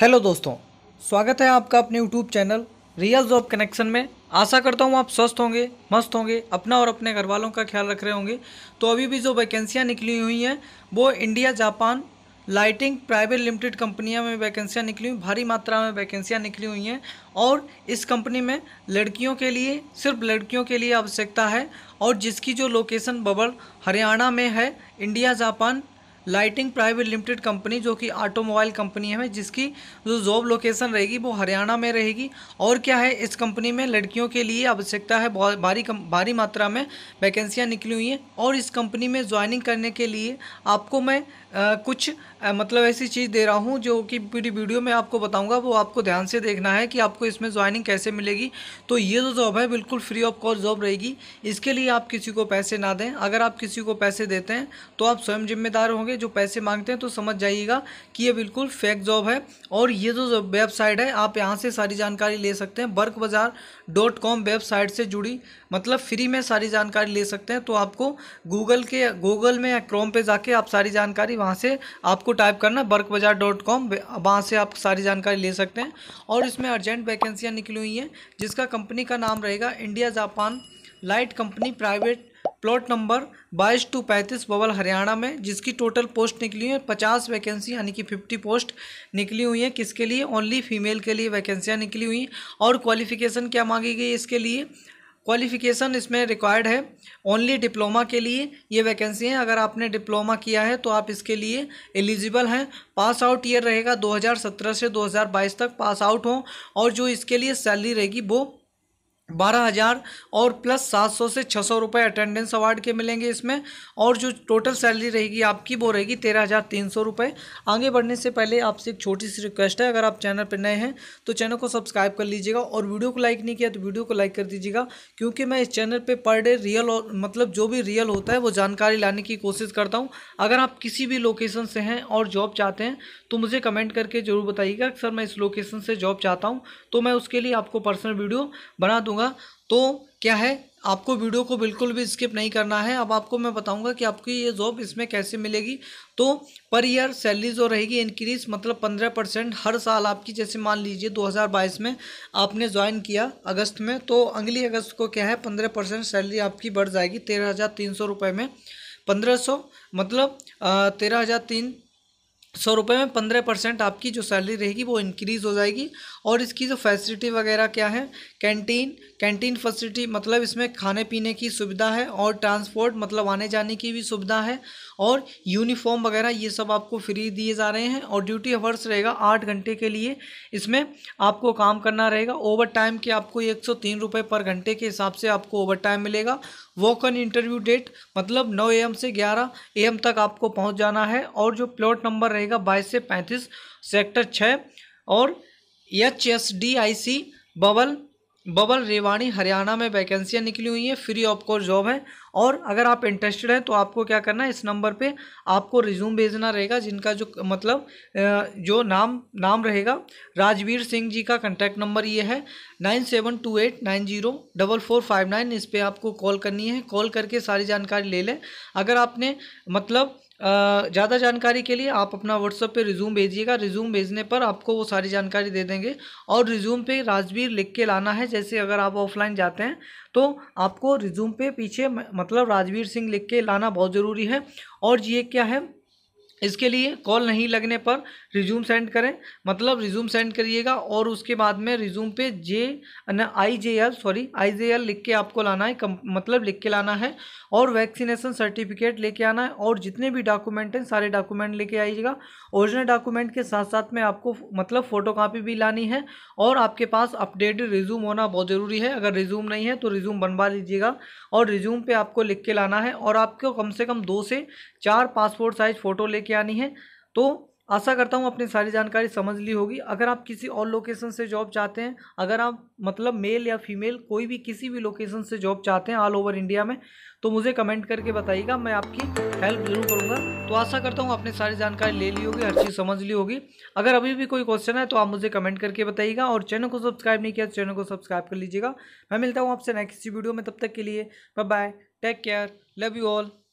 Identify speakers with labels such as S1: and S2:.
S1: hello दोस्तों स्वागत है आपका अपने YouTube channel real job connection में आशा करता हूँ आप स्वस्थ होंगे मस्त होंगे अपना और अपने घर वालों का ख्याल रख रहे होंगे तो अभी भी जो वैकेंसियाँ निकली हुई हैं वो India Japan lighting private limited कंपनियाँ में वैकेंसियाँ निकली हुई भारी मात्रा में वैकेंसियाँ निकली हुई हैं और इस कंपनी में लड़कियों के लिए सिर्फ लड़कियों के लिए आवश्यकता है और जिसकी जो लोकेशन बबल हरियाणा में है India Japan lighting private limited company जो कि ऑटोमोबाइल कंपनी है जिसकी जो जॉब लोकेशन रहेगी वो हरियाणा में रहेगी और क्या है इस कंपनी में लड़कियों के लिए आवश्यकता है बहुत भारी कम, भारी मात्रा में वैकेंसियाँ निकली हुई हैं और इस कंपनी में ज्वाइनिंग करने के लिए आपको मैं आ, कुछ आ, मतलब ऐसी चीज़ दे रहा हूँ जो कि पूरी वीडियो में आपको बताऊँगा वो आपको ध्यान से देखना है कि आपको इसमें ज्वाइनिंग कैसे मिलेगी तो ये जो जॉब है बिल्कुल फ्री ऑफ कॉस्ट जॉब रहेगी इसके लिए आप किसी को पैसे ना दें अगर आप किसी को पैसे देते हैं तो आप स्वयं जिम्मेदार होंगे पे जो पैसे मांगते हैं तो समझ जाइएगा कि ये बिल्कुल फेक जॉब है और ये जो वेबसाइट है आप यहाँ से सारी जानकारी ले सकते हैं वर्क बाज़ार डॉट कॉम वेबसाइट से जुड़ी मतलब फ्री में सारी जानकारी ले सकते हैं तो आपको गूगल के गूगल में या क्रोम पे जाके आप सारी जानकारी वहाँ से आपको टाइप करना वर्क बाज़ार डॉट कॉम वहाँ से आप सारी जानकारी ले सकते हैं और इसमें अर्जेंट वैकेंसियाँ निकली हुई हैं जिसका कंपनी का नाम रहेगा India Japan light company private plot number बाईस टू पैंतीस बवल हरियाणा में जिसकी टोटल पोस्ट निकली हुई है पचास वैकेंसी यानी कि फिफ्टी पोस्ट निकली हुई है किसके लिए ओनली फीमेल के लिए वैकेंसियाँ निकली हुई हैं और क्वालिफिकेशन क्या मांगी गई इसके लिए क्वालिफिकेशन इसमें रिक्वायर्ड है ओनली डिप्लोमा के लिए ये वैकेंसी हैं अगर आपने डिप्लोमा किया है तो आप इसके लिए एलिजिबल हैं पास आउट ईयर रहेगा 2017 से 2022 तक पास आउट हों और जो इसके लिए सैलरी रहेगी वो बारह हज़ार और प्लस सात सौ से छः सौ रुपये अटेंडेंस अवार्ड के मिलेंगे इसमें और जो टोटल सैलरी रहेगी आपकी वो रहेगी तेरह हज़ार तीन सौ रुपये आगे बढ़ने से पहले आपसे एक छोटी सी रिक्वेस्ट है अगर आप चैनल पर नए हैं तो चैनल को सब्सक्राइब कर लीजिएगा और वीडियो को लाइक नहीं किया तो वीडियो को लाइक कर दीजिएगा क्योंकि मैं इस चैनल पर पर डे रियल और मतलब जो भी रियल होता है वो जानकारी लाने की कोशिश करता हूँ अगर आप किसी भी लोकेशन से हैं और जॉब चाहते हैं तो मुझे कमेंट करके ज़रूर बताइएगा सर मैं इस लोकेशन से जॉब चाहता हूँ तो मैं उसके लिए आपको पर्सनल वीडियो बना दूँगा करूँगा तो क्या है आपको वीडियो को बिल्कुल भी स्किप नहीं करना है अब आपको मैं बताऊंगा कि आपकी ये जॉब इसमें कैसे मिलेगी तो पर ईयर सैलरी जो रहेगी इंक्रीज मतलब पंद्रह परसेंट हर साल आपकी जैसे मान लीजिए 2022 में आपने ज्वाइन किया अगस्त में तो अगली अगस्त को क्या है पंद्रह परसेंट सैलरी आपकी बढ़ जाएगी तेरह हज़ार तीन सौ रुपये में पंद्रह सौ मतलब तेरह हज़ार तीन सौ रुपये में पंद्रह परसेंट आपकी जो सैलरी रहेगी वो इंक्रीज़ हो जाएगी और इसकी जो फैसिलिटी वगैरह क्या है कैंटीन कैंटीन फैसिलिटी मतलब इसमें खाने पीने की सुविधा है और ट्रांसपोर्ट मतलब आने जाने की भी सुविधा है और यूनिफॉर्म वगैरह ये सब आपको फ्री दिए जा रहे हैं और ड्यूटी आवर्स रहेगा आठ घंटे के लिए इसमें आपको काम करना रहेगा ओवर टाइम के आपको एक सौ पर घंटे के हिसाब से आपको ओवर टाइम मिलेगा वॉक ऑन इंटरव्यू डेट मतलब 9 एम से 11 एम तक आपको पहुंच जाना है और जो प्लॉट नंबर रहेगा 22 से 35 सेक्टर 6 और H S D I C Bawal Bawal Rewari Haryana में वैकेंसियाँ निकली हुई हैं फ्री ऑफ कॉस्ट जॉब है और अगर आप इंटरेस्टेड हैं तो आपको क्या करना है इस नंबर पे आपको रिज्यूम भेजना रहेगा जिनका जो मतलब जो नाम नाम रहेगा राजवीर सिंह जी का कॉन्टैक्ट नंबर ये है nine seven two eight nine zero double four five nine इस पर आपको कॉल करनी है कॉल करके सारी जानकारी ले लें अगर आपने मतलब ज़्यादा जानकारी के लिए आप अपना व्हाट्सअप पे रिज्यूम भेजिएगा रिज्यूम भेजने पर आपको वो सारी जानकारी दे देंगे और रिज्यूम पे राजवीर लिख के लाना है जैसे अगर आप ऑफलाइन जाते हैं तो आपको रिज्यूम पे पीछे मतलब राजवीर सिंह लिख के लाना बहुत ज़रूरी है और ये क्या है इसके लिए कॉल नहीं लगने पर रिज्यूम सेंड करें मतलब रिज्यूम सेंड करिएगा और उसके बाद में रिज्यूम पे J N I J L sorry I J L लिख के आपको लाना है कम, मतलब लिख के लाना है और वैक्सीनेशन सर्टिफिकेट लेके आना है और जितने भी डॉक्यूमेंट हैं सारे डॉक्यूमेंट लेके आइएगा ओरिजिनल डॉक्यूमेंट के साथ साथ में आपको मतलब फ़ोटो भी लानी है और आपके पास अपडेटेड रिज्यूम होना बहुत ज़रूरी है अगर रिज्यूम नहीं है तो रिज्यूम बनवा लीजिएगा और रिज्यूम पर आपको लिख के लाना है और आपको कम से कम दो से चार पासपोर्ट साइज़ फ़ोटो लेके क्या आनी है तो आशा करता हूँ अपनी सारी जानकारी समझ ली होगी अगर आप किसी और लोकेशन से जॉब चाहते हैं अगर आप मतलब मेल या फीमेल कोई भी किसी भी लोकेशन से जॉब चाहते हैं ऑल ओवर इंडिया में तो मुझे कमेंट करके बताइएगा मैं आपकी हेल्प जरूर करूँगा तो आशा करता हूँ आपने सारी जानकारी ले ली होगी हर चीज़ समझ ली होगी अगर अभी भी कोई क्वेश्चन है तो आप मुझे कमेंट करके बताइएगा और चैनल को सब्सक्राइब नहीं किया चैनल तो को सब्सक्राइब कर लीजिएगा मैं मिलता हूँ आपसे नेक्स्ट वीडियो में तब तक के लिए bye bye take care love you all